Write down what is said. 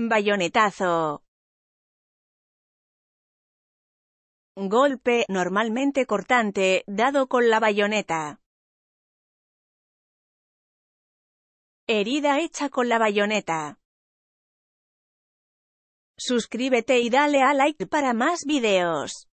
Bayonetazo. Golpe normalmente cortante, dado con la bayoneta. Herida hecha con la bayoneta. Suscríbete y dale a like para más videos.